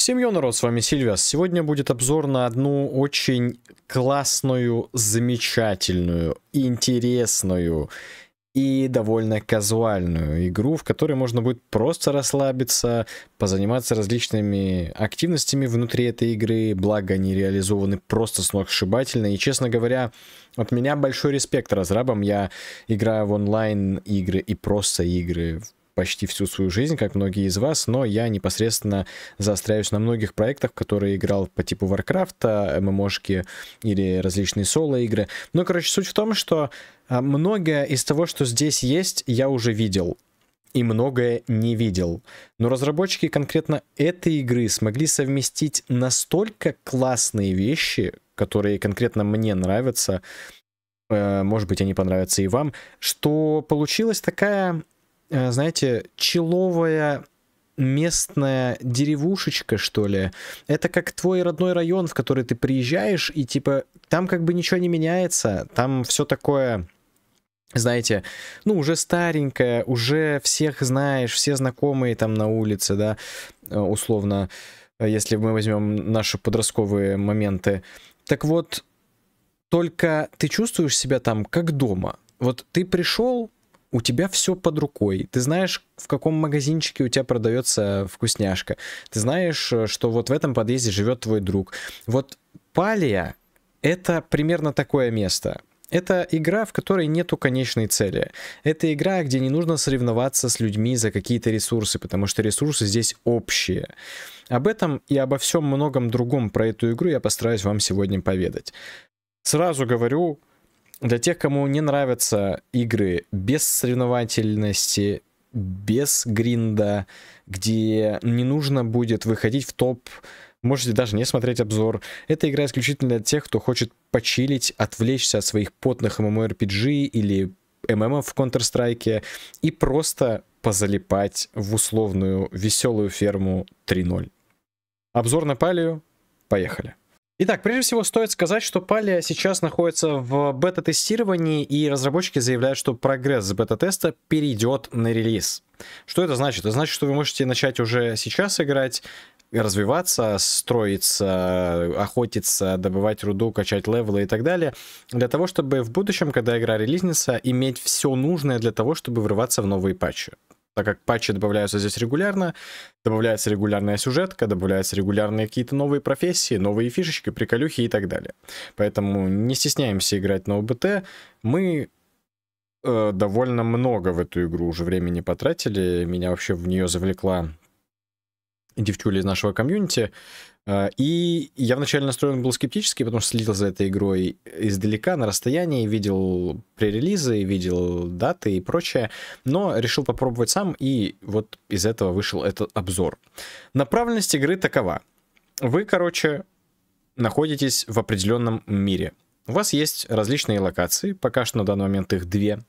Всем народ, с вами Сильвас. Сегодня будет обзор на одну очень классную, замечательную, интересную и довольно казуальную игру, в которой можно будет просто расслабиться, позаниматься различными активностями внутри этой игры, благо они реализованы просто сногсшибательно. И, честно говоря, от меня большой респект разрабам. Я играю в онлайн-игры и просто игры почти всю свою жизнь, как многие из вас, но я непосредственно заостряюсь на многих проектах, которые играл по типу Варкрафта, ММОшки или различные соло-игры. Ну, короче, суть в том, что а, многое из того, что здесь есть, я уже видел и многое не видел. Но разработчики конкретно этой игры смогли совместить настолько классные вещи, которые конкретно мне нравятся, э, может быть, они понравятся и вам, что получилась такая Э, знаете, человая местная деревушечка, что ли. Это как твой родной район, в который ты приезжаешь, и типа там как бы ничего не меняется, там все такое знаете, ну, уже старенькая, уже всех знаешь, все знакомые там на улице, да, э, условно, если мы возьмем наши подростковые моменты. Так вот, только ты чувствуешь себя там как дома. Вот ты пришел, у тебя все под рукой. Ты знаешь, в каком магазинчике у тебя продается вкусняшка. Ты знаешь, э, что вот в этом подъезде живет твой друг. Вот Палия — это примерно такое место. Это игра, в которой нету конечной цели. Это игра, где не нужно соревноваться с людьми за какие-то ресурсы, потому что ресурсы здесь общие. Об этом и обо всем многом другом про эту игру я постараюсь вам сегодня поведать. Сразу говорю, для тех, кому не нравятся игры без соревновательности, без гринда, где не нужно будет выходить в топ, можете даже не смотреть обзор. Эта игра исключительно для тех, кто хочет почилить, отвлечься от своих потных MMORPG или ММ в Counter-Strike и просто позалипать в условную веселую ферму 3.0. Обзор на палию. Поехали. Итак, прежде всего стоит сказать, что Палия сейчас находится в бета-тестировании, и разработчики заявляют, что прогресс с бета-теста перейдет на релиз. Что это значит? Это значит, что вы можете начать уже сейчас играть, развиваться, строиться, охотиться, добывать руду, качать левелы и так далее, для того, чтобы в будущем, когда игра релизнится, иметь все нужное для того, чтобы врываться в новые патчи так как патчи добавляются здесь регулярно, добавляется регулярная сюжетка, добавляются регулярные какие-то новые профессии, новые фишечки, приколюхи и так далее. Поэтому не стесняемся играть на ОБТ. Мы э, довольно много в эту игру уже времени потратили. Меня вообще в нее завлекла девчуля из нашего комьюнити. А, и я вначале настроен был скептически, потому что следил за этой игрой издалека, на расстоянии, видел пререлизы, видел даты и прочее, но решил попробовать сам, и вот из этого вышел этот обзор. Направленность игры такова. Вы, короче, находитесь в определенном мире. У вас есть различные локации, пока что на данный момент их две,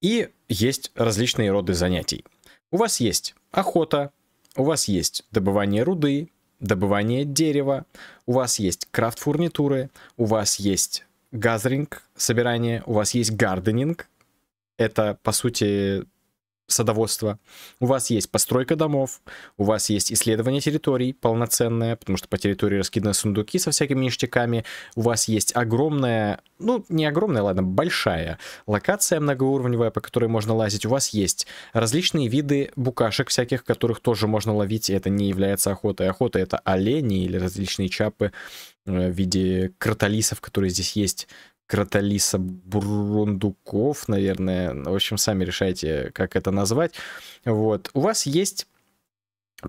и есть различные роды занятий. У вас есть охота, у вас есть добывание руды, добывание дерева, у вас есть крафт-фурнитуры, у вас есть газринг, собирание, у вас есть гарденинг. Это, по сути, садоводства, у вас есть постройка домов, у вас есть исследование территорий полноценное, потому что по территории раскиданы сундуки со всякими ништяками, у вас есть огромная, ну не огромная, ладно, большая локация многоуровневая, по которой можно лазить, у вас есть различные виды букашек всяких, которых тоже можно ловить, это не является охотой. Охота это олени или различные чапы э, в виде кротолисов, которые здесь есть, Кроталиса, Бурундуков, наверное. В общем, сами решайте, как это назвать. Вот. У вас есть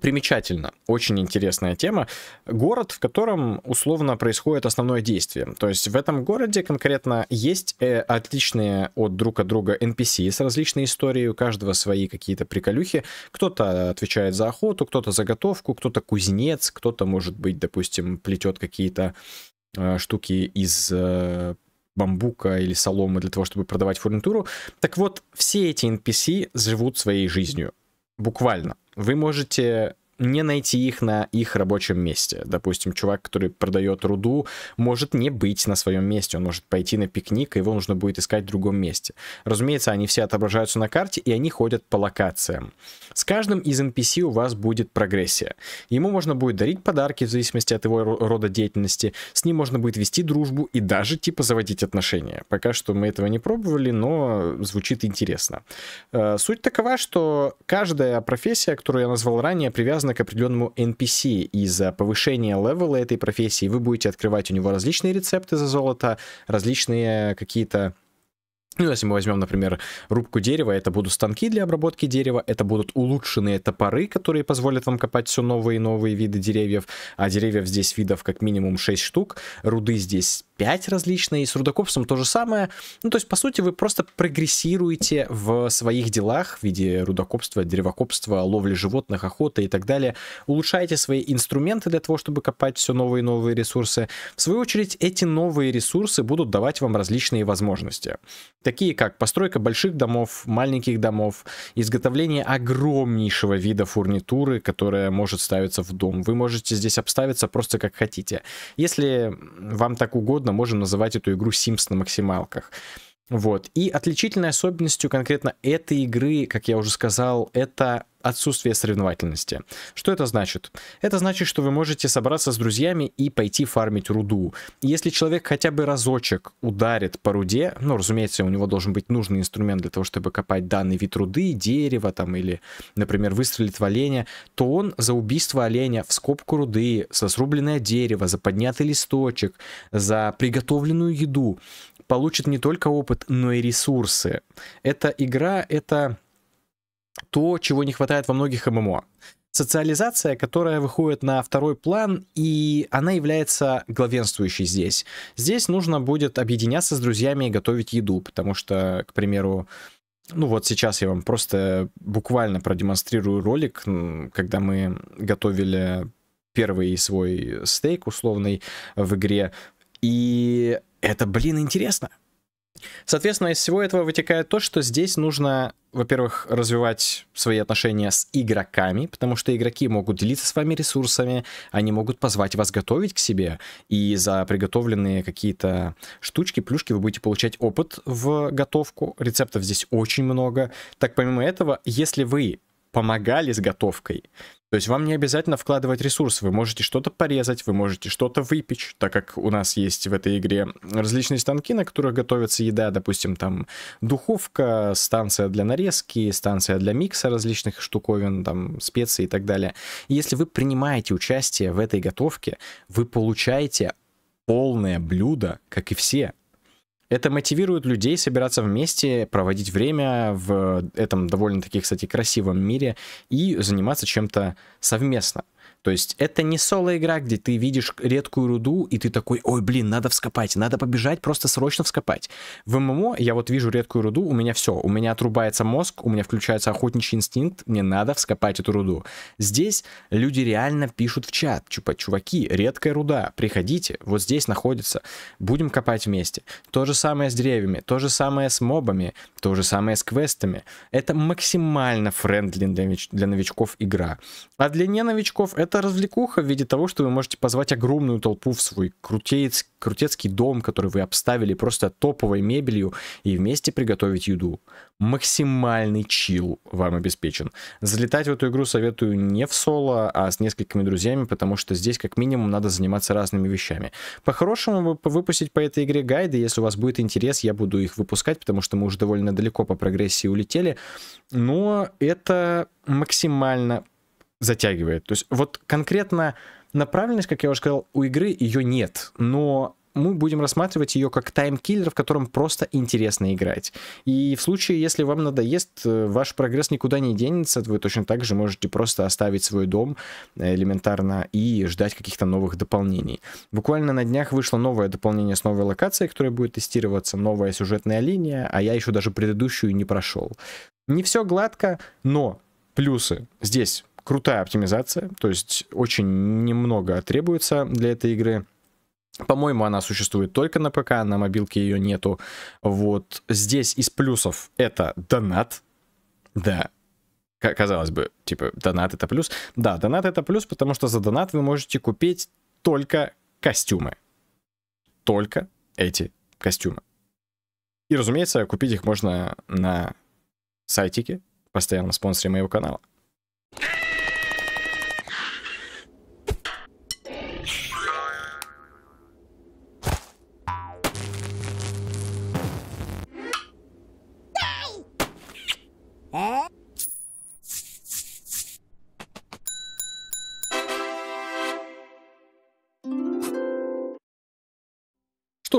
Примечательно, очень интересная тема. Город, в котором условно происходит основное действие. То есть в этом городе конкретно есть э, отличные от друг от друга NPC с различной историей, у каждого свои какие-то приколюхи. Кто-то отвечает за охоту, кто-то за готовку, кто-то кузнец, кто-то, может быть, допустим, плетет какие-то э, штуки из э, бамбука или соломы для того, чтобы продавать фурнитуру. Так вот, все эти NPC живут своей жизнью. Буквально. Вы можете не найти их на их рабочем месте. Допустим, чувак, который продает руду, может не быть на своем месте, он может пойти на пикник, и его нужно будет искать в другом месте. Разумеется, они все отображаются на карте, и они ходят по локациям. С каждым из NPC у вас будет прогрессия. Ему можно будет дарить подарки в зависимости от его рода деятельности, с ним можно будет вести дружбу и даже типа заводить отношения. Пока что мы этого не пробовали, но звучит интересно. Э, суть такова, что каждая профессия, которую я назвал ранее, привязана привязана к определенному NPC. Из-за повышения левела этой профессии вы будете открывать у него различные рецепты за золото, различные какие-то ну, если мы возьмем, например, рубку дерева, это будут станки для обработки дерева, это будут улучшенные топоры, которые позволят вам копать все новые и новые виды деревьев, а деревьев здесь видов как минимум 6 штук, руды здесь 5 различные, и с рудокопством то же самое. Ну, то есть, по сути, вы просто прогрессируете в своих делах в виде рудокопства, древокопства, ловли животных, охоты и так далее, улучшаете свои инструменты для того, чтобы копать все новые и новые ресурсы. В свою очередь, эти новые ресурсы будут давать вам различные возможности такие как постройка больших домов, маленьких домов, изготовление огромнейшего вида фурнитуры, которая может ставиться в дом. Вы можете здесь обставиться просто как хотите. Если вам так угодно, можем называть эту игру Sims на максималках. Вот. И отличительной особенностью конкретно этой игры, как я уже сказал, это отсутствие соревновательности. Что это значит? Это значит, что вы можете собраться с друзьями и пойти фармить руду. Если человек хотя бы разочек ударит по руде, ну, разумеется, у него должен быть нужный инструмент для того, чтобы копать данный вид руды, дерево там или, например, выстрелить в оленя, то он за убийство оленя в скобку руды, за срубленное дерево, за поднятый листочек, за приготовленную еду получит не только опыт, но и ресурсы. Эта игра, это то, чего не хватает во многих ММО. Социализация, которая выходит на второй план, и она является главенствующей здесь. Здесь нужно будет объединяться с друзьями и готовить еду, потому что, к примеру, ну вот сейчас я вам просто буквально продемонстрирую ролик, когда мы готовили первый свой стейк условный в игре. И это, блин, интересно. Соответственно, из всего этого вытекает то, что здесь нужно, во-первых, развивать свои отношения с игроками, потому что игроки могут делиться с вами ресурсами, они могут позвать вас готовить к себе, и за приготовленные какие-то штучки, плюшки вы будете получать опыт в готовку. Рецептов здесь очень много. Так, помимо этого, если вы помогали с готовкой, то есть вам не обязательно вкладывать ресурсы, вы можете что-то порезать, вы можете что-то выпечь, так как у нас есть в этой игре различные станки, на которых готовится еда, допустим, там духовка, станция для нарезки, станция для микса различных штуковин, там специи и так далее. И если вы принимаете участие в этой готовке, вы получаете полное блюдо, как и все, это мотивирует людей собираться вместе, проводить время в этом довольно-таки, кстати, красивом мире и заниматься чем-то совместно. То есть это не соло-игра, где ты видишь редкую руду, и ты такой, ой, блин, надо вскопать, надо побежать, просто срочно вскопать. В ММО я вот вижу редкую руду, у меня все, у меня отрубается мозг, у меня включается охотничий инстинкт, мне надо вскопать эту руду. Здесь люди реально пишут в чат, типа, чуваки, редкая руда, приходите, вот здесь находится, будем копать вместе. То же самое с деревьями, то же самое с мобами, то же самое с квестами. Это максимально френдли для, для новичков игра. А для не новичков это это развлекуха в виде того, что вы можете позвать огромную толпу в свой крутец, крутецкий дом, который вы обставили просто топовой мебелью, и вместе приготовить еду. Максимальный чил вам обеспечен. Залетать в эту игру советую не в соло, а с несколькими друзьями, потому что здесь как минимум надо заниматься разными вещами. По-хорошему выпустить по этой игре гайды, если у вас будет интерес, я буду их выпускать, потому что мы уже довольно далеко по прогрессии улетели, но это максимально затягивает. То есть вот конкретно направленность, как я уже сказал, у игры ее нет, но мы будем рассматривать ее как таймкиллер, в котором просто интересно играть. И в случае, если вам надоест, э, ваш прогресс никуда не денется, вы точно так же можете просто оставить свой дом э, элементарно и ждать каких-то новых дополнений. Буквально на днях вышло новое дополнение с новой локацией, которая будет тестироваться, новая сюжетная линия, а я еще даже предыдущую не прошел. Не все гладко, но плюсы здесь крутая оптимизация, то есть очень немного требуется для этой игры. По-моему, она существует только на ПК, на мобилке ее нету. Вот здесь из плюсов это донат. Да, казалось бы, типа, донат это плюс. Да, донат это плюс, потому что за донат вы можете купить только костюмы. Только эти костюмы. И, разумеется, купить их можно на сайтике, постоянном спонсоре моего канала.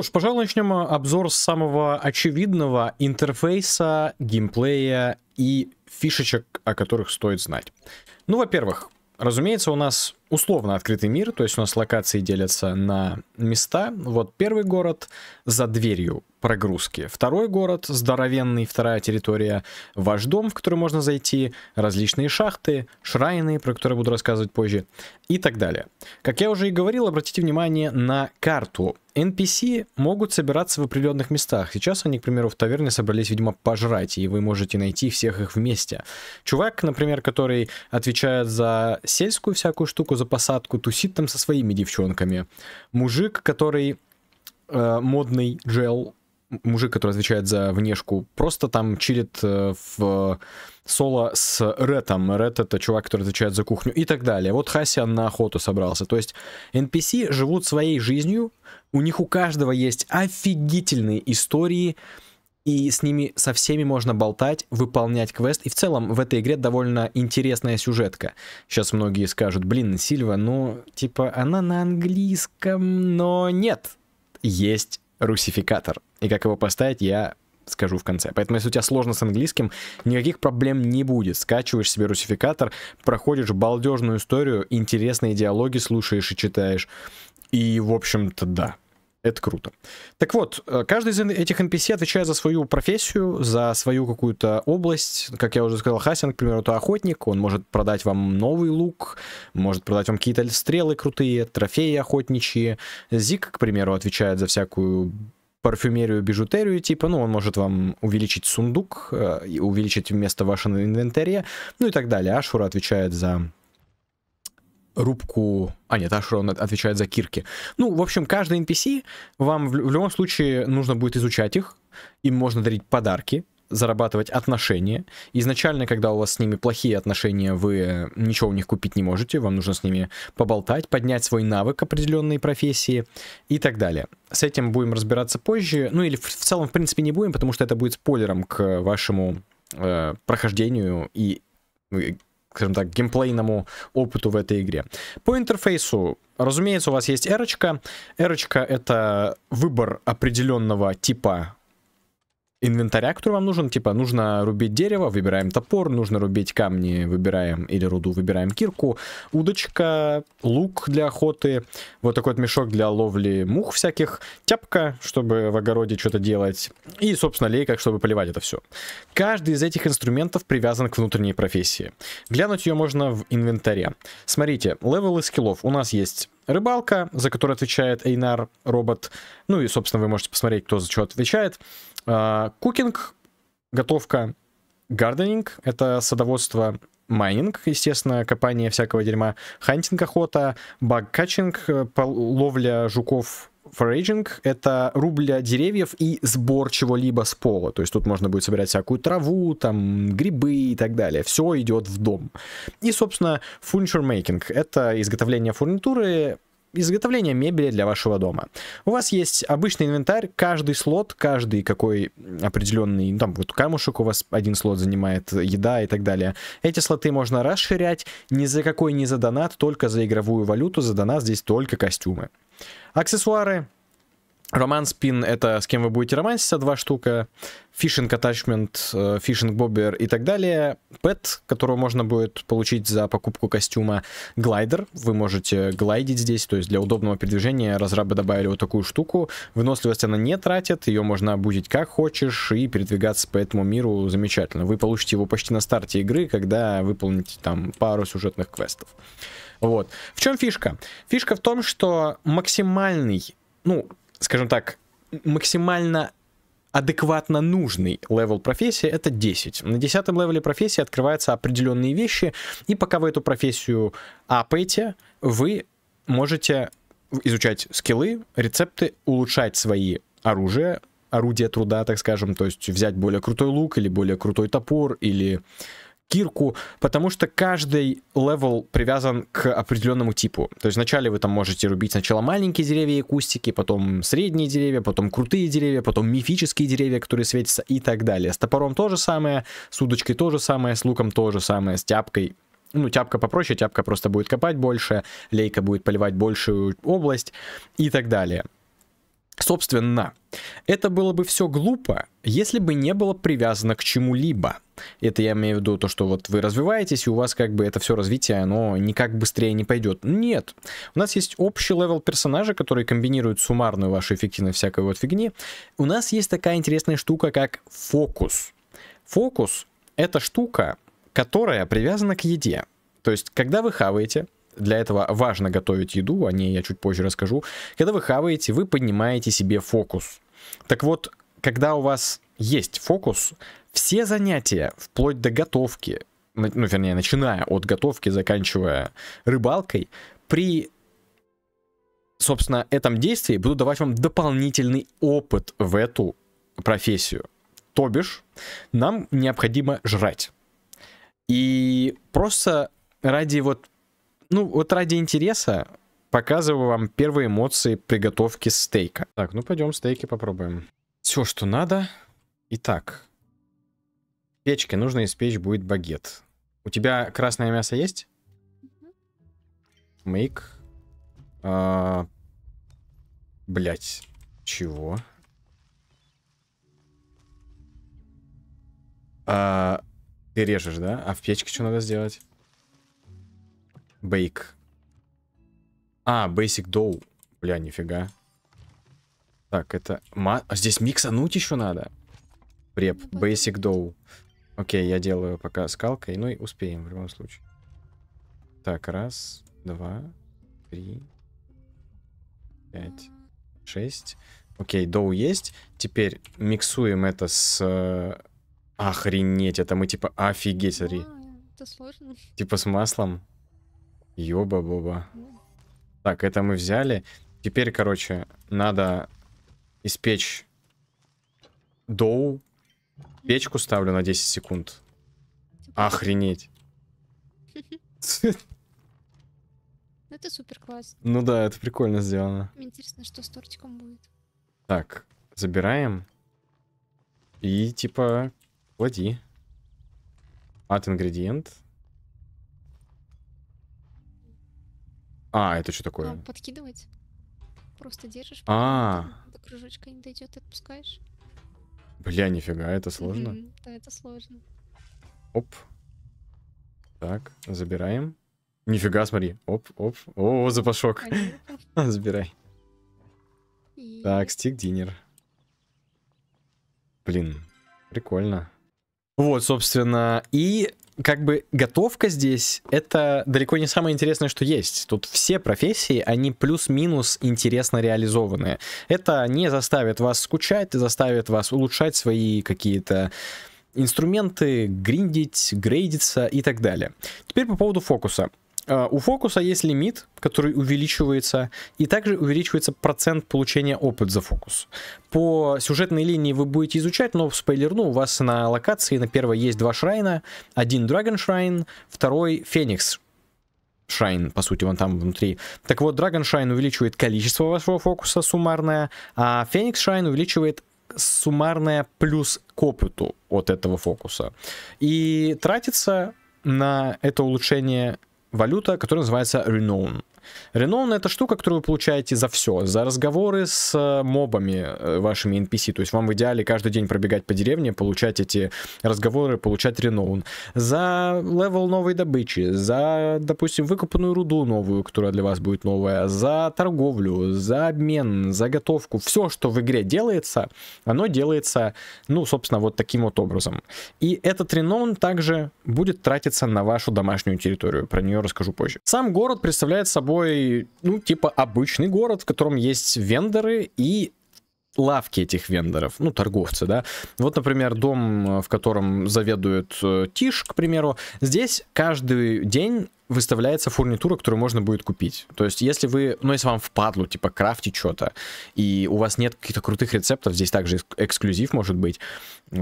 ж, пожалуй, начнем а, обзор с самого очевидного интерфейса, геймплея и фишечек, о которых стоит знать. Ну, во-первых, разумеется, у нас условно открытый мир, то есть у нас локации делятся на места. Вот первый город за дверью прогрузки, второй город здоровенный, вторая территория, ваш дом, в который можно зайти, различные шахты, шрайны, про которые буду рассказывать позже и так далее. Как я уже и говорил, обратите внимание на карту. NPC могут собираться в определенных местах. Сейчас они, к примеру, в таверне собрались, видимо, пожрать, и вы можете найти всех их вместе. Чувак, например, который отвечает за сельскую всякую штуку, за за посадку, тусит там со своими девчонками. Мужик, который э, модный джел, мужик, который отвечает за внешку, просто там чилит э, в соло с Ретом. Ред — это чувак, который отвечает за кухню и так далее. Вот Хасиан на охоту собрался. То есть NPC живут своей жизнью, у них у каждого есть офигительные истории, и с ними со всеми можно болтать, выполнять квест, и в целом в этой игре довольно интересная сюжетка. Сейчас многие скажут, блин, Сильва, ну, типа, она на английском, но нет, есть русификатор, и как его поставить, я скажу в конце. Поэтому, если у тебя сложно с английским, никаких проблем не будет. Скачиваешь себе русификатор, проходишь балдежную историю, интересные диалоги слушаешь и читаешь. И, в общем-то, да. Это круто. Так вот, э, каждый из этих NPC отвечает за свою профессию, за свою какую-то область. Как я уже сказал, Хасин, к примеру, это охотник. Он может продать вам новый лук, может продать вам какие-то стрелы крутые, трофеи охотничьи. Зик, к примеру, отвечает за всякую парфюмерию, бижутерию, типа, ну, он может вам увеличить сундук, э, увеличить место вашего инвентаря, ну и так далее. Ашура отвечает за рубку... А, нет, Ашерон отвечает за кирки. Ну, в общем, каждый NPC вам в, в любом случае нужно будет изучать их. Им можно дарить подарки, зарабатывать отношения. Изначально, когда у вас с ними плохие отношения, вы э, ничего у них купить не можете, вам нужно с ними поболтать, поднять свой навык определенной профессии и так далее. С этим будем разбираться позже, ну или в, в целом, в принципе, не будем, потому что это будет спойлером к вашему э, прохождению и скажем так, геймплейному опыту в этой игре. По интерфейсу, разумеется, у вас есть эрочка. Эрочка — это выбор определенного типа инвентаря, который вам нужен. Типа, нужно рубить дерево, выбираем топор, нужно рубить камни, выбираем или руду, выбираем кирку, удочка, лук для охоты, вот такой вот мешок для ловли мух всяких, тяпка, чтобы в огороде что-то делать, и, собственно, лейка, чтобы поливать это все. Каждый из этих инструментов привязан к внутренней профессии. Глянуть ее можно в инвентаре. Смотрите, левелы скиллов. У нас есть рыбалка, за которую отвечает Эйнар, робот. Ну и, собственно, вы можете посмотреть, кто за что отвечает. А, кукинг, готовка, гарденинг, это садоводство, майнинг, естественно, копание всякого дерьма, хантинг, охота, баг-качинг, э, ловля жуков, форейджинг — это рубля деревьев и сбор чего-либо с пола. То есть тут можно будет собирать всякую траву, там, грибы и так далее. Все идет в дом. И, собственно, фурнитур фурнитурмейкинг — это изготовление фурнитуры, изготовления мебели для вашего дома. У вас есть обычный инвентарь, каждый слот, каждый какой определенный, ну, там вот камушек у вас один слот занимает, еда и так далее. Эти слоты можно расширять ни за какой, ни за донат, только за игровую валюту, за донат здесь только костюмы. Аксессуары Роман спин — это с кем вы будете романситься, два штука. Фишинг атачмент, э, фишинг бобер и так далее. Пэт, которого можно будет получить за покупку костюма. Глайдер, вы можете глайдить здесь, то есть для удобного передвижения разрабы добавили вот такую штуку. Выносливость она не тратит, ее можно обудить как хочешь и передвигаться по этому миру замечательно. Вы получите его почти на старте игры, когда выполните там пару сюжетных квестов. Вот. В чем фишка? Фишка в том, что максимальный ну, скажем так, максимально адекватно нужный левел профессии это 10. На 10 левеле профессии открываются определенные вещи, и пока вы эту профессию апаете, вы можете изучать скиллы, рецепты, улучшать свои оружия, орудия труда, так скажем, то есть взять более крутой лук или более крутой топор или гирку, потому что каждый левел привязан к определенному типу. То есть вначале вы там можете рубить сначала маленькие деревья и кустики, потом средние деревья, потом крутые деревья, потом мифические деревья, которые светятся и так далее. С топором то же самое, с удочкой то же самое, с луком то же самое, с тяпкой ну, тяпка попроще, тяпка просто будет копать больше, лейка будет поливать большую область и так далее. Собственно, это было бы все глупо, если бы не было привязано к чему-либо. Это я имею в виду то, что вот вы развиваетесь, и у вас как бы это все развитие, оно никак быстрее не пойдет. Нет. У нас есть общий левел персонажа, который комбинирует суммарную вашу эффективность всякой вот фигни. У нас есть такая интересная штука, как фокус. Фокус — это штука, которая привязана к еде. То есть, когда вы хаваете, для этого важно готовить еду, о ней я чуть позже расскажу. Когда вы хаваете, вы поднимаете себе фокус. Так вот, когда у вас есть фокус, все занятия, вплоть до готовки, ну, вернее, начиная от готовки, заканчивая рыбалкой, при собственно, этом действии буду давать вам дополнительный опыт в эту профессию. То бишь, нам необходимо жрать. И просто ради вот ну, вот ради интереса показываю вам первые эмоции приготовки стейка. Так, ну пойдем стейки попробуем. Все, что надо. Итак, печке нужно испечь будет багет. У тебя красное мясо есть? Make. А, блять, чего? А, ты режешь, да? А в печке что надо сделать? Бейк. А, Basic Dough. Бля, нифига. Так, это... Ма... А здесь миксануть еще надо? Преп. Ну, Basic Dough. Окей, я делаю пока скалкой. Ну и успеем в любом случае. Так, раз, два, три, пять, шесть. Окей, доу есть. Теперь миксуем это с... Э, охренеть, это мы типа офигеть, смотри. А, это сложно. Типа с маслом. Ёба-боба. Так, это мы взяли. Теперь, короче, надо испечь доу. Печку ставлю на 10 секунд. Типа Охренеть. Ну, это супер классно. Ну да, это прикольно сделано. интересно, что с тортиком будет. Так, забираем. И типа, клади. От ингредиент. А, это что такое? Ну, подкидывать. Просто держишь. А. До кружочка не дойдет, отпускаешь. Бля, нифига, это сложно. Да, это сложно. Оп. Так, забираем. Нифига, смотри. Оп, оп. О, запашок. Забирай. Так, стик динер. Блин, прикольно. Вот, собственно, и как бы готовка здесь это далеко не самое интересное, что есть. Тут все профессии, они плюс-минус интересно реализованы. Это не заставит вас скучать, заставит вас улучшать свои какие-то инструменты, гриндить, грейдиться и так далее. Теперь по поводу фокуса. А, у фокуса есть лимит, который увеличивается, и также увеличивается процент получения опыт за фокус. По сюжетной линии вы будете изучать, но спойлерну, у вас на локации на первой есть два шрайна, один Dragon Shrine, второй Феникс Шайн, по сути, он там внутри. Так вот, Dragon Шайн увеличивает количество вашего фокуса суммарное, а Феникс Шайн увеличивает суммарное плюс к опыту от этого фокуса. И тратится на это улучшение валюта, которая называется Renown. Реноун ну, это штука, которую вы получаете за все. За разговоры с э, мобами, э, вашими NPC. То есть вам в идеале каждый день пробегать по деревне, получать эти разговоры, получать реноун. За левел новой добычи, за, допустим, выкопанную руду новую, которая для вас будет новая, за торговлю, за обмен, за готовку. Все, что в игре делается, оно делается, ну, собственно, вот таким вот образом. И этот реноун также будет тратиться на вашу домашнюю территорию. Про нее расскажу позже. Сам город представляет собой собой, ну, типа обычный город, в котором есть вендоры и лавки этих вендоров, ну, торговцы, да. Вот, например, дом, э, в котором заведует э, Тиш, к примеру, здесь каждый день выставляется фурнитура, которую можно будет купить. То есть, если вы, ну, если вам впадлу, типа, крафте что-то, и у вас нет каких-то крутых рецептов, здесь также эксклюзив может быть.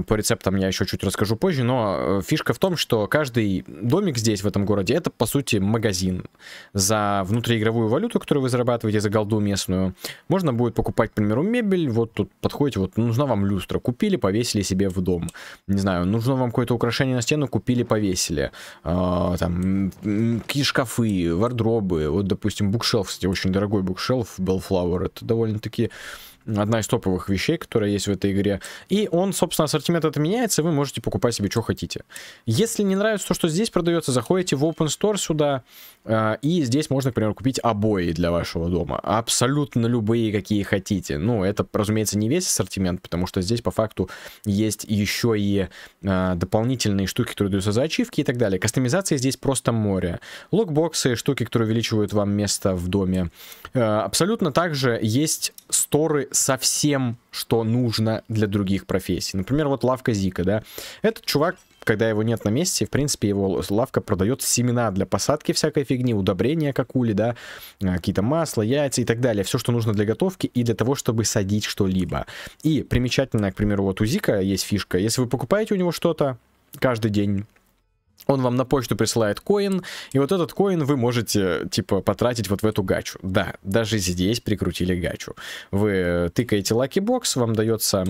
По рецептам я еще чуть расскажу позже, но э, фишка в том, что каждый домик здесь, в этом городе, это, по сути, магазин. За внутриигровую валюту, которую вы зарабатываете, за голду местную, можно будет покупать, к примеру, мебель, вот тут подходите, вот нужна вам люстра, купили, повесили себе в дом. Не знаю, нужно вам какое-то украшение на стену, купили, повесили. А, там, какие шкафы, вардробы. Вот, допустим, букшелф, кстати, очень дорогой букшелф Bellflower. Это довольно-таки одна из топовых вещей, которая есть в этой игре. И он, собственно, ассортимент это меняется, вы можете покупать себе, что хотите. Если не нравится то, что здесь продается, заходите в Open Store сюда, э, и здесь можно, к примеру, купить обои для вашего дома. Абсолютно любые, какие хотите. Ну, это, разумеется, не весь ассортимент, потому что здесь, по факту, есть еще и э, дополнительные штуки, которые даются за ачивки и так далее. Кастомизация здесь просто море. Локбоксы, штуки, которые увеличивают вам место в доме. Э, абсолютно также есть сторы совсем что нужно для других профессий. Например, вот лавка Зика, да. Этот чувак когда его нет на месте, в принципе, его лавка продает семена для посадки всякой фигни, удобрения какули, да, а, какие-то масла, яйца и так далее. Все, что нужно для готовки и для того, чтобы садить что-либо. И примечательно, к примеру, вот у Зика есть фишка. Если вы покупаете у него что-то каждый день, он вам на почту присылает коин, и вот этот коин вы можете, типа, потратить вот в эту гачу. Да, даже здесь прикрутили гачу. Вы э, тыкаете лаки бокс, вам дается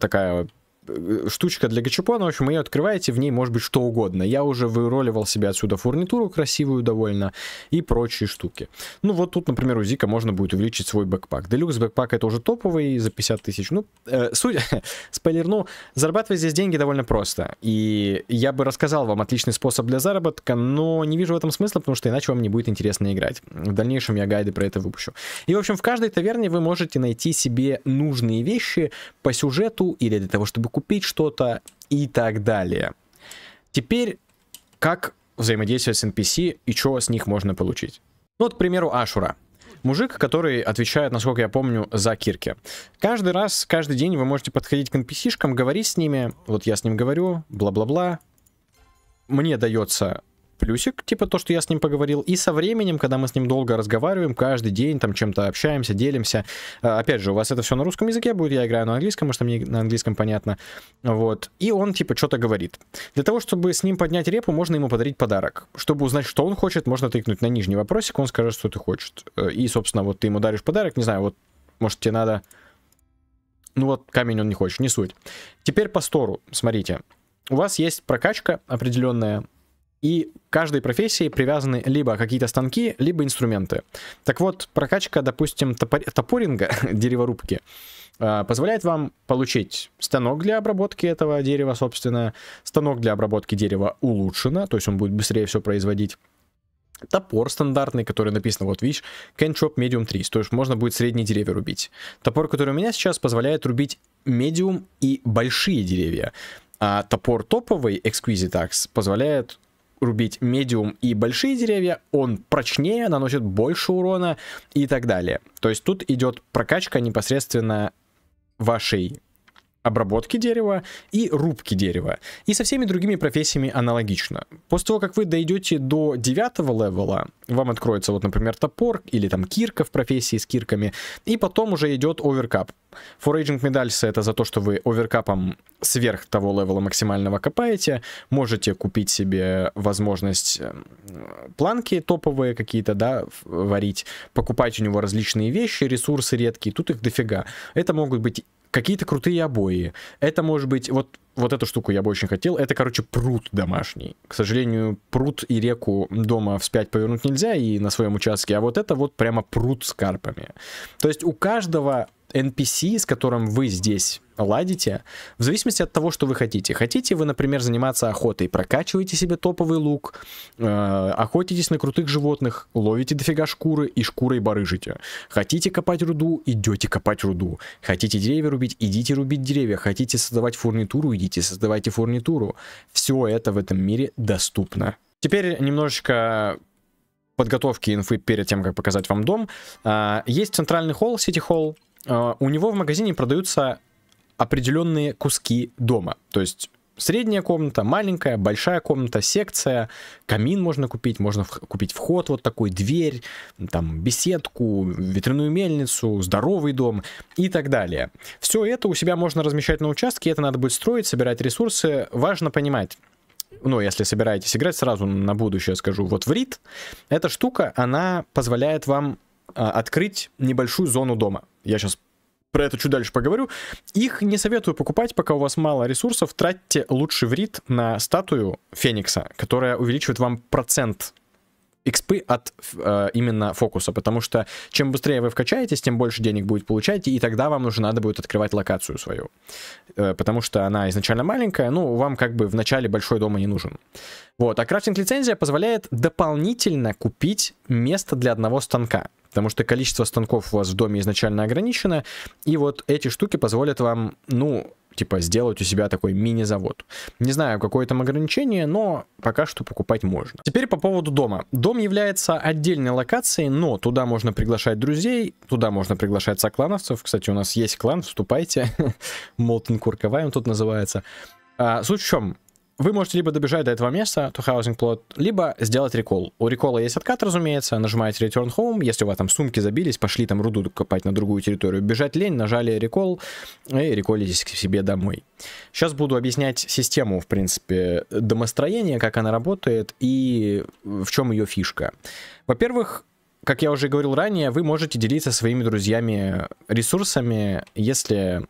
такая Э, штучка для гачапона, в общем, ее открываете, в ней может быть что угодно. Я уже выроливал себе отсюда фурнитуру красивую довольно и прочие штуки. Ну вот тут, например, у Зика можно будет увеличить свой бэкпак. Делюкс бэкпак это уже топовый за 50 тысяч. Ну, э, суть, спойлер, ну, зарабатывать здесь деньги довольно просто. И я бы рассказал вам отличный способ для заработка, но не вижу в этом смысла, потому что иначе вам не будет интересно играть. В дальнейшем я гайды про это выпущу. И, в общем, в каждой таверне вы можете найти себе нужные вещи по сюжету или для того, чтобы купить что-то и так далее. Теперь, как взаимодействовать с NPC и что с них можно получить? Ну, вот, к примеру, Ашура. Мужик, который отвечает, насколько я помню, за Кирки. Каждый раз, каждый день вы можете подходить к NPC-шкам, говорить с ними. Вот я с ним говорю, бла-бла-бла. Мне дается плюсик, типа то, что я с ним поговорил. И со временем, когда мы с ним долго разговариваем, каждый день там чем-то общаемся, делимся. А, опять же, у вас это все на русском языке будет, я играю на английском, потому что мне на английском понятно. Вот. И он типа что-то говорит. Для того, чтобы с ним поднять репу, можно ему подарить подарок. Чтобы узнать, что он хочет, можно тыкнуть на нижний вопросик, он скажет, что ты хочет. И, собственно, вот ты ему даришь подарок, не знаю, вот, может, тебе надо... Ну вот, камень он не хочет, не суть. Теперь по стору, смотрите. У вас есть прокачка определенная, и к каждой профессии привязаны либо какие-то станки, либо инструменты. Так вот, прокачка, допустим, топор... топоринга, дереворубки, а, позволяет вам получить станок для обработки этого дерева, собственно. Станок для обработки дерева улучшено, то есть он будет быстрее все производить. Топор стандартный, который написано, вот видишь, кенчоп chop medium trees, то есть можно будет средние деревья рубить. Топор, который у меня сейчас, позволяет рубить медиум и большие деревья. А топор топовый Exquisite Axe позволяет рубить медиум и большие деревья, он прочнее, наносит больше урона и так далее. То есть тут идет прокачка непосредственно вашей обработки дерева и рубки дерева. И со всеми другими профессиями аналогично. После того, как вы дойдете до девятого левела, вам откроется вот, например, топор или там кирка в профессии с кирками, и потом уже идет оверкап. Foraging медальс это за то, что вы оверкапом сверх того левела максимального копаете, можете купить себе возможность э, планки топовые какие-то, да, варить, покупать у него различные вещи, ресурсы редкие, тут их дофига. Это могут быть какие-то крутые обои. Это может быть, вот, вот эту штуку я бы очень хотел. Это, короче, пруд домашний. К сожалению, пруд и реку дома вспять повернуть нельзя и на своем участке, а вот это вот прямо пруд с карпами. То есть у каждого NPC, с которым вы здесь ладите, в зависимости от того, что вы хотите. Хотите вы, например, заниматься охотой, прокачиваете себе топовый лук, э, охотитесь на крутых животных, ловите дофига шкуры и шкурой барыжите. Хотите копать руду, идете копать руду. Хотите деревья рубить, идите рубить деревья. Хотите создавать фурнитуру, идите создавайте фурнитуру. Все это в этом мире доступно. Теперь немножечко подготовки инфы перед тем, как показать вам дом. А, есть центральный холл, сити холл, а, у него в магазине продаются определенные куски дома. То есть средняя комната, маленькая, большая комната, секция, камин можно купить, можно купить вход вот такой, дверь, там беседку, ветряную мельницу, здоровый дом и так далее. Все это у себя можно размещать на участке, это надо будет строить, собирать ресурсы. Важно понимать, ну, если собираетесь играть, сразу на будущее скажу, вот в рит эта штука, она позволяет вам а, открыть небольшую зону дома. Я сейчас про это чуть дальше поговорю. Их не советую покупать, пока у вас мало ресурсов. Тратьте лучший в на статую Феникса, которая увеличивает вам процент XP от э, именно фокуса, потому что чем быстрее вы вкачаетесь, тем больше денег будет получать, и тогда вам уже надо будет открывать локацию свою, э, потому что она изначально маленькая, ну, вам как бы в начале большой дома не нужен. Вот, а крафтинг-лицензия позволяет дополнительно купить место для одного станка, потому что количество станков у вас в доме изначально ограничено, и вот эти штуки позволят вам, ну, типа сделать у себя такой мини-завод. Не знаю, какое там ограничение, но пока что покупать можно. Теперь по поводу дома. Дом является отдельной локацией, но туда можно приглашать друзей, туда можно приглашать соклановцев. Кстати, у нас есть клан, вступайте. Молтон Курковаем тут называется. А, суть в чем, вы можете либо добежать до этого места, to housing plot, либо сделать рекол. У рекола есть откат, разумеется, нажимаете return home, если у вас там сумки забились, пошли там руду копать на другую территорию. Бежать лень, нажали рекол и реколитесь к себе домой. Сейчас буду объяснять систему, в принципе, домостроения, как она работает и в чем ее фишка. Во-первых, как я уже говорил ранее, вы можете делиться своими друзьями ресурсами, если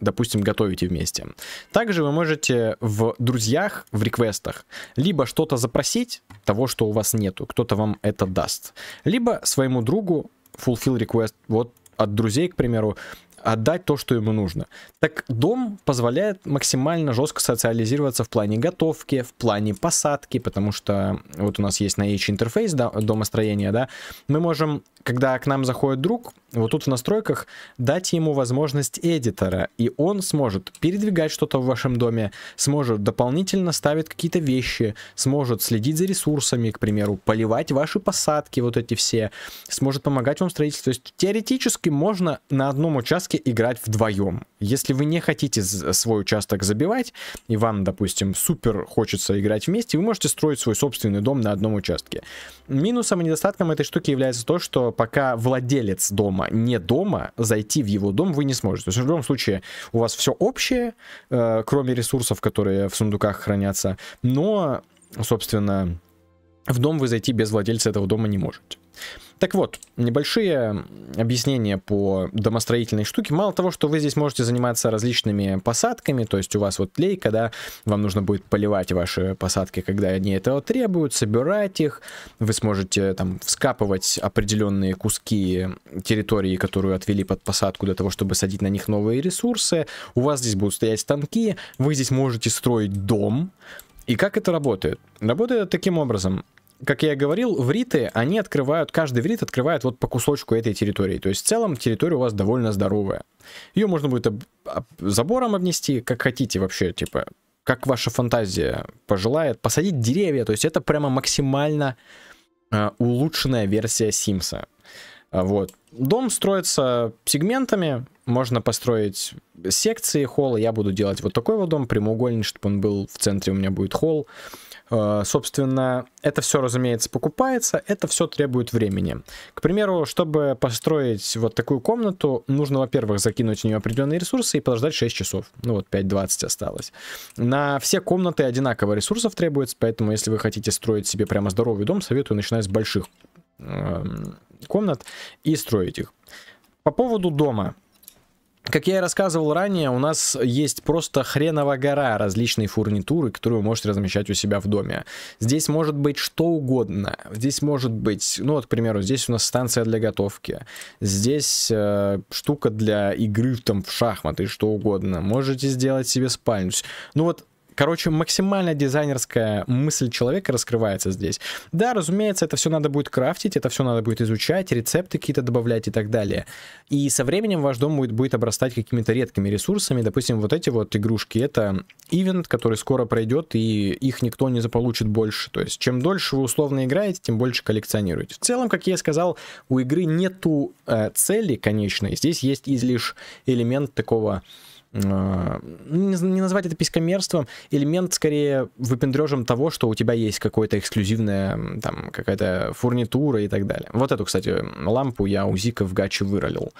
допустим, готовите вместе. Также вы можете в друзьях, в реквестах, либо что-то запросить, того, что у вас нету, кто-то вам это даст, либо своему другу fulfill request, вот от друзей, к примеру, отдать то, что ему нужно. Так дом позволяет максимально жестко социализироваться в плане готовки, в плане посадки, потому что вот у нас есть на H интерфейс да, домостроения, да, мы можем, когда к нам заходит друг, вот тут в настройках дать ему возможность эдитора, и он сможет передвигать что-то в вашем доме, сможет дополнительно ставить какие-то вещи, сможет следить за ресурсами, к примеру, поливать ваши посадки, вот эти все, сможет помогать вам в строительстве. То есть теоретически можно на одном участке участке играть вдвоем. Если вы не хотите свой участок забивать, и вам, допустим, супер хочется играть вместе, вы можете строить свой собственный дом на одном участке. Минусом и недостатком этой штуки является то, что пока владелец дома не дома, зайти в его дом вы не сможете. То есть в любом случае у вас все общее, э, кроме ресурсов, которые в сундуках хранятся, но, собственно, в дом вы зайти без владельца этого дома не можете. Так вот, небольшие объяснения по домостроительной штуке. Мало того, что вы здесь можете заниматься различными посадками, то есть у вас вот лейка, да, вам нужно будет поливать ваши посадки, когда они этого требуют, собирать их, вы сможете там вскапывать определенные куски территории, которую отвели под посадку для того, чтобы садить на них новые ресурсы, у вас здесь будут стоять станки, вы здесь можете строить дом, и как это работает? Работает таким образом как я и говорил, вриты, они открывают, каждый врит открывает вот по кусочку этой территории. То есть в целом территория у вас довольно здоровая. Ее можно будет об, об, забором обнести, как хотите вообще, типа, как ваша фантазия пожелает. Посадить деревья, то есть это прямо максимально э, улучшенная версия Симса. А, вот. Дом строится сегментами, можно построить секции холла. Я буду делать вот такой вот дом, прямоугольный, чтобы он был в центре, у меня будет холл. А, собственно, это все, разумеется, покупается, это все требует времени. К примеру, чтобы построить вот такую комнату, нужно, во-первых, закинуть в нее определенные ресурсы и подождать 6 часов. Ну вот 5.20 осталось. На все комнаты одинаково ресурсов требуется, поэтому если вы хотите строить себе прямо здоровый дом, советую начинать с больших Эм, комнат и строить их. По поводу дома. Как я и рассказывал ранее, у нас есть просто хренова гора различной фурнитуры, которую вы можете размещать у себя в доме. Здесь может быть что угодно. Здесь может быть, ну вот, к примеру, здесь у нас станция для готовки. Здесь э, штука для игры там в шахматы, что угодно. Можете сделать себе спальню. Ну вот, Короче, максимально дизайнерская мысль человека раскрывается здесь. Да, разумеется, это все надо будет крафтить, это все надо будет изучать, рецепты какие-то добавлять и так далее. И со временем ваш дом будет, будет обрастать какими-то редкими ресурсами. Допустим, вот эти вот игрушки, это ивент, который скоро пройдет, и их никто не заполучит больше. То есть, чем дольше вы условно играете, тем больше коллекционируете. В целом, как я сказал, у игры нету э, цели конечной. Здесь есть излишь элемент такого а, ну, не не назвать это писькомерством, элемент скорее выпендрежем того, что у тебя есть какое-то эксклюзивная там какая-то фурнитура и так далее. Вот эту, кстати, лампу я у Зика в гаче выролил.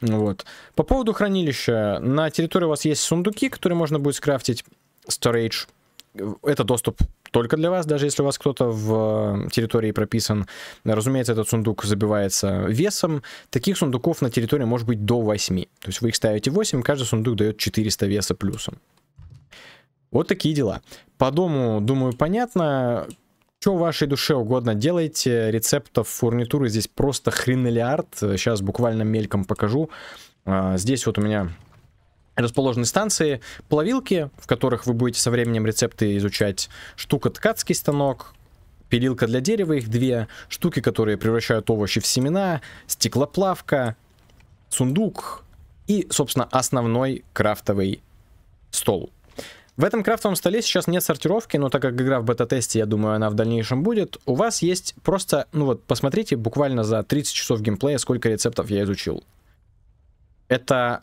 Вот. По поводу хранилища. На территории у вас есть сундуки, которые можно будет скрафтить. Storage. Э, это доступ только для вас, даже если у вас кто-то в э, территории прописан. Разумеется, этот сундук забивается весом. Таких сундуков на территории может быть до 8. То есть вы их ставите 8, каждый сундук дает 400 веса плюсом. Вот такие дела. По дому, думаю, понятно. Что вашей душе угодно делайте. Рецептов фурнитуры здесь просто хренолиард. Сейчас буквально мельком покажу. А, здесь вот у меня расположены станции, плавилки, в которых вы будете со временем рецепты изучать, штука ткацкий станок, пилилка для дерева, их две, штуки, которые превращают овощи в семена, стеклоплавка, сундук и, собственно, основной крафтовый стол. В этом крафтовом столе сейчас нет сортировки, но так как игра в бета-тесте, я думаю, она в дальнейшем будет, у вас есть просто, ну вот, посмотрите буквально за 30 часов геймплея, сколько рецептов я изучил. Это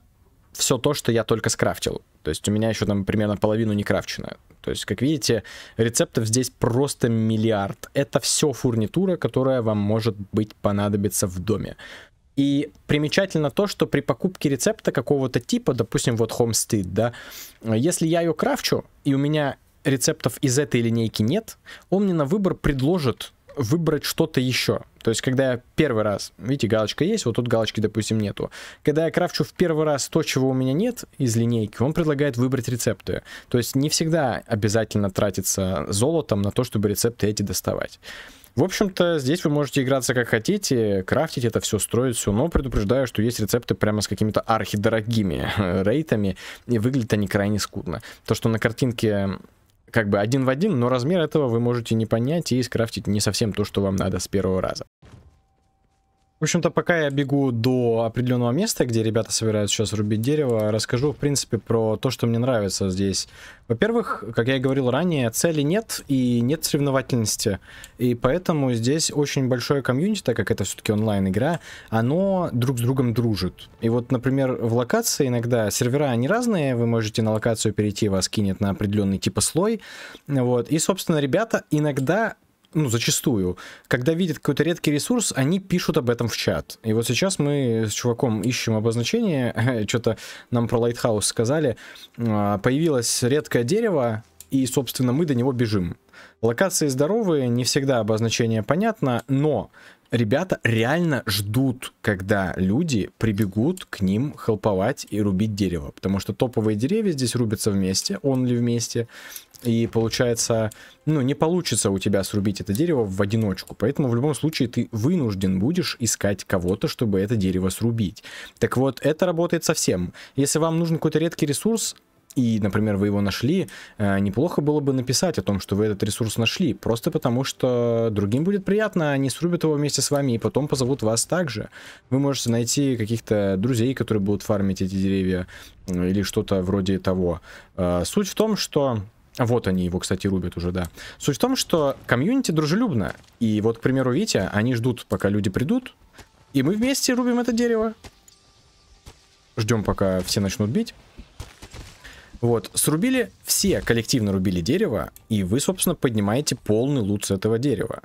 все то, что я только скрафтил. То есть у меня еще там примерно половину не крафчено. То есть, как видите, рецептов здесь просто миллиард. Это все фурнитура, которая вам может быть понадобится в доме. И примечательно то, что при покупке рецепта какого-то типа, допустим, вот Homestead, да, если я ее крафчу, и у меня рецептов из этой линейки нет, он мне на выбор предложит выбрать что-то еще. То есть, когда я первый раз, видите, галочка есть, вот тут галочки, допустим, нету. Когда я крафчу в первый раз то, чего у меня нет из линейки, он предлагает выбрать рецепты. То есть, не всегда обязательно тратиться золотом на то, чтобы рецепты эти доставать. В общем-то, здесь вы можете играться как хотите, крафтить это все, строить все, но предупреждаю, что есть рецепты прямо с какими-то архидорогими э, рейтами, и выглядят они крайне скудно. То, что на картинке как бы один в один, но размер этого вы можете не понять и скрафтить не совсем то, что вам надо с первого раза. В общем-то, пока я бегу до определенного места, где ребята собираются сейчас рубить дерево, расскажу, в принципе, про то, что мне нравится здесь. Во-первых, как я и говорил ранее, цели нет и нет соревновательности. И поэтому здесь очень большое комьюнити, так как это все-таки онлайн-игра, оно друг с другом дружит. И вот, например, в локации иногда сервера, они разные, вы можете на локацию перейти, вас кинет на определенный типа слой. Вот. И, собственно, ребята иногда ну, зачастую, когда видят какой-то редкий ресурс, они пишут об этом в чат. И вот сейчас мы с чуваком ищем обозначение, что-то нам про Лайтхаус сказали, а, появилось редкое дерево, и, собственно, мы до него бежим. Локации здоровые, не всегда обозначение понятно, но ребята реально ждут, когда люди прибегут к ним хелповать и рубить дерево. Потому что топовые деревья здесь рубятся вместе, он ли вместе. И получается, ну, не получится у тебя срубить это дерево в одиночку. Поэтому в любом случае ты вынужден будешь искать кого-то, чтобы это дерево срубить. Так вот, это работает совсем. Если вам нужен какой-то редкий ресурс, и, например, вы его нашли, э, неплохо было бы написать о том, что вы этот ресурс нашли, просто потому что другим будет приятно, они срубят его вместе с вами и потом позовут вас также. Вы можете найти каких-то друзей, которые будут фармить эти деревья э, или что-то вроде того. Э, суть в том, что... Вот они его, кстати, рубят уже, да. Суть в том, что комьюнити дружелюбно. И вот, к примеру, Витя, они ждут, пока люди придут, и мы вместе рубим это дерево. Ждем, пока все начнут бить. Вот, срубили, все коллективно рубили дерево, и вы, собственно, поднимаете полный лут с этого дерева.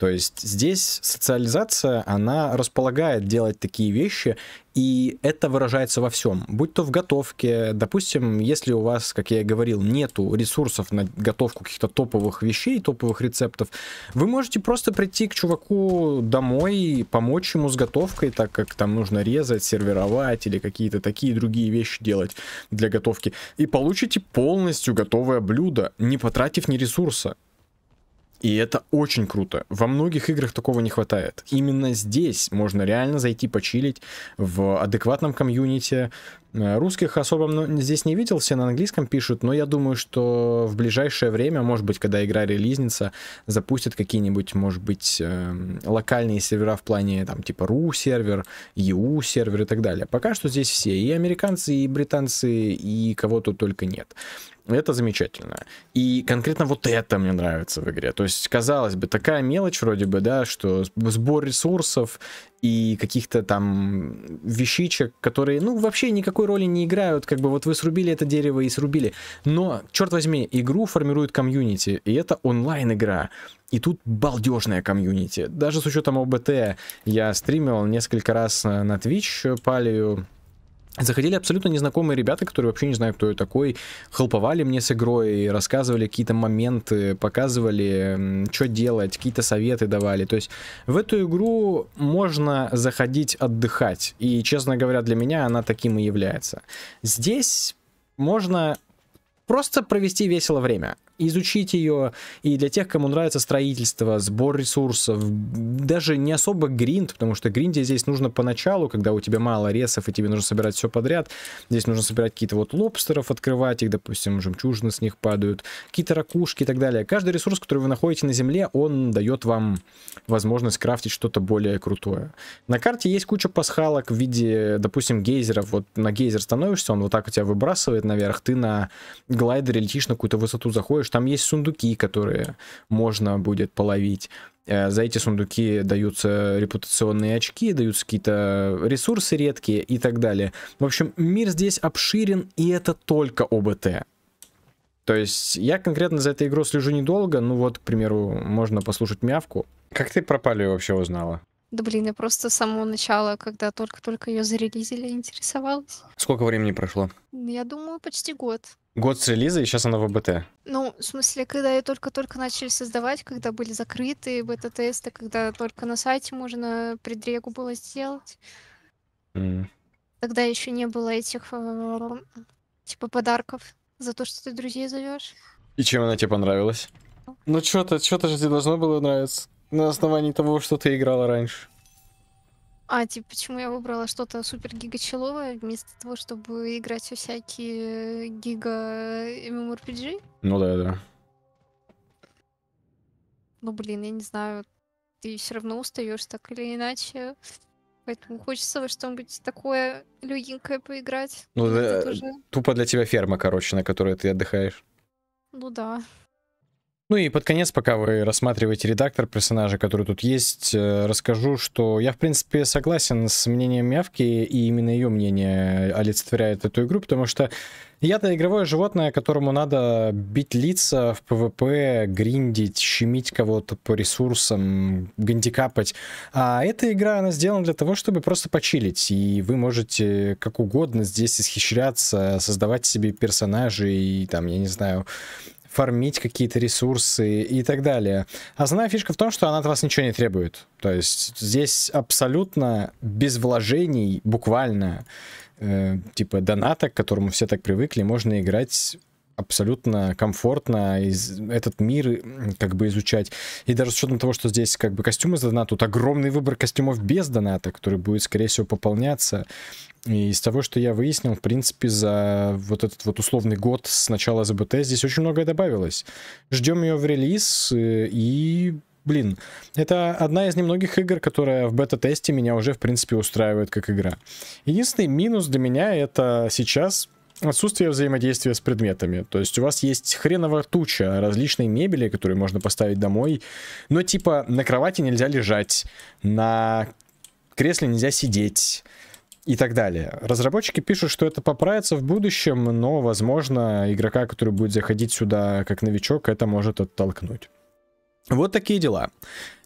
То есть здесь социализация, она располагает делать такие вещи, и это выражается во всем. Будь то в готовке, допустим, если у вас, как я и говорил, нету ресурсов на готовку каких-то топовых вещей, топовых рецептов, вы можете просто прийти к чуваку домой помочь ему с готовкой, так как там нужно резать, сервировать или какие-то такие другие вещи делать для готовки. И получите полностью готовое блюдо, не потратив ни ресурса. И это очень круто. Во многих играх такого не хватает. Именно здесь можно реально зайти почилить в адекватном комьюнити, Э, русских особо ну, здесь не видел, все на английском пишут, но я думаю, что в ближайшее время, может быть, когда игра релизнится, запустят какие-нибудь, может быть, эм, локальные сервера в плане, там, типа RU сервер, EU сервер и так далее. Пока что здесь все, и американцы, и британцы, и кого-то только нет. Это замечательно. И конкретно вот это мне нравится в игре. То есть, казалось бы, такая мелочь вроде бы, да, что сбор ресурсов и каких-то там вещичек, которые, ну, вообще никакой роли не играют, как бы вот вы срубили это дерево и срубили. Но, черт возьми, игру формирует комьюнити, и это онлайн-игра. И тут балдежная комьюнити. Даже с учетом ОБТ я стримил несколько раз э, на Twitch э, палию, Заходили абсолютно незнакомые ребята, которые вообще не знаю, кто я такой, хелповали мне с игрой, рассказывали какие-то моменты, показывали, что делать, какие-то советы давали. То есть в эту игру можно заходить отдыхать, и, честно говоря, для меня она таким и является. Здесь можно просто провести весело время изучить ее. И для тех, кому нравится строительство, сбор ресурсов, даже не особо гринд, потому что гринде здесь нужно поначалу, когда у тебя мало ресов, и тебе нужно собирать все подряд. Здесь нужно собирать какие-то вот лобстеров, открывать их, допустим, жемчужины с них падают, какие-то ракушки и так далее. Каждый ресурс, который вы находите на земле, он дает вам возможность крафтить что-то более крутое. На карте есть куча пасхалок в виде, допустим, гейзеров. Вот на гейзер становишься, он вот так у тебя выбрасывает наверх, ты на глайдере летишь на какую-то высоту, заходишь, заходишь, там есть сундуки, которые можно будет половить. Э, за эти сундуки даются репутационные очки, даются какие-то ресурсы редкие и так далее. В общем, мир здесь обширен, и это только ОБТ. То есть я конкретно за этой игрой слежу недолго, ну вот, к примеру, можно послушать мявку. Как ты про Палию вообще узнала? Да блин, я просто с самого начала, когда только-только ее зарелизили, интересовалась. Сколько времени прошло? Я думаю, почти год. Год с релиза, и сейчас она в АБТ. Ну, в смысле, когда ее только-только начали создавать, когда были закрыты бета-тесты, когда только на сайте можно предрегу было сделать. Mm. Тогда еще не было этих, э, типа, подарков за то, что ты друзей зовешь. И чем она тебе понравилась? Ну, что-то, что-то же тебе должно было нравиться. На основании того, что ты играла раньше. А, типа, почему я выбрала что-то супер гигачеловое вместо того, чтобы играть во всякие гига MMORPG? Ну да, да. Ну, блин, я не знаю, ты все равно устаешь так или иначе. Поэтому хочется во что-нибудь такое легенькое поиграть. Ну, да, э, тоже... тупо для тебя ферма, короче, на которой ты отдыхаешь. Ну да. Ну и под конец, пока вы рассматриваете редактор персонажа, который тут есть, э, расскажу, что я, в принципе, согласен с мнением Мявки, и именно ее мнение олицетворяет эту игру, потому что я-то игровое животное, которому надо бить лица в ПВП, гриндить, щемить кого-то по ресурсам, гандикапать. А эта игра, она сделана для того, чтобы просто почилить. И вы можете как угодно здесь исхищряться, создавать себе персонажей, и там, я не знаю, фармить какие-то ресурсы и так далее. А основная фишка в том, что она от вас ничего не требует. То есть здесь абсолютно без вложений, буквально, э, типа доната, к которому все так привыкли, можно играть абсолютно комфортно из, этот мир как бы изучать. И даже с учетом того, что здесь как бы костюмы за донат, тут огромный выбор костюмов без доната, который будет, скорее всего, пополняться. И из того, что я выяснил, в принципе, за вот этот вот условный год с начала ЗБТ здесь очень многое добавилось. Ждем ее в релиз э, и блин, это одна из немногих игр, которая в бета-тесте меня уже, в принципе, устраивает как игра. Единственный минус для меня это сейчас отсутствие взаимодействия с предметами. То есть у вас есть хреново туча различной мебели, которую можно поставить домой. Но типа на кровати нельзя лежать, на кресле нельзя сидеть и так далее. Разработчики пишут, что это поправится в будущем, но, возможно, игрока, который будет заходить сюда как новичок, это может оттолкнуть. Вот такие дела.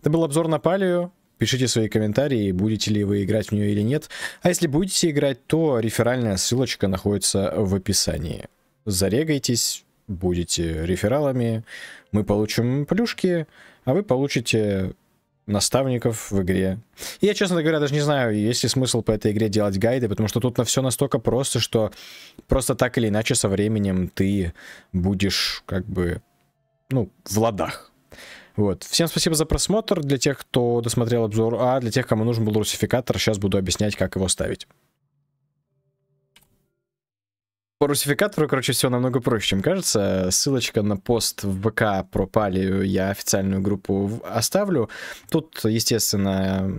Это был обзор на Палию. Пишите свои комментарии, будете ли вы играть в нее или нет. А если будете играть, то реферальная ссылочка находится в описании. Зарегайтесь, будете рефералами, мы получим плюшки, а вы получите наставников в игре. И я, честно говоря, даже не знаю, есть ли смысл по этой игре делать гайды, потому что тут на все настолько просто, что просто так или иначе со временем ты будешь как бы, ну, в ладах. Вот. Всем спасибо за просмотр. Для тех, кто досмотрел обзор А, для тех, кому нужен был русификатор, сейчас буду объяснять, как его ставить по русификатору, короче, все намного проще, чем кажется. Ссылочка на пост в ВК про Палию я официальную группу оставлю. Тут, естественно,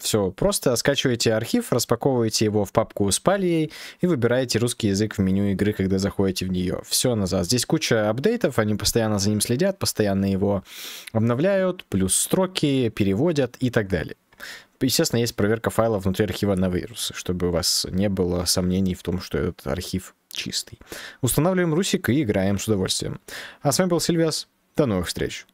все просто. Скачиваете архив, распаковываете его в папку с Палией и выбираете русский язык в меню игры, когда заходите в нее. Все назад. Здесь куча апдейтов, они постоянно за ним следят, постоянно его обновляют, плюс строки, переводят и так далее. Естественно, есть проверка файла внутри архива на вирусы, чтобы у вас не было сомнений в том, что этот архив чистый. Устанавливаем русик и играем с удовольствием. А с вами был Сильвиас. До новых встреч.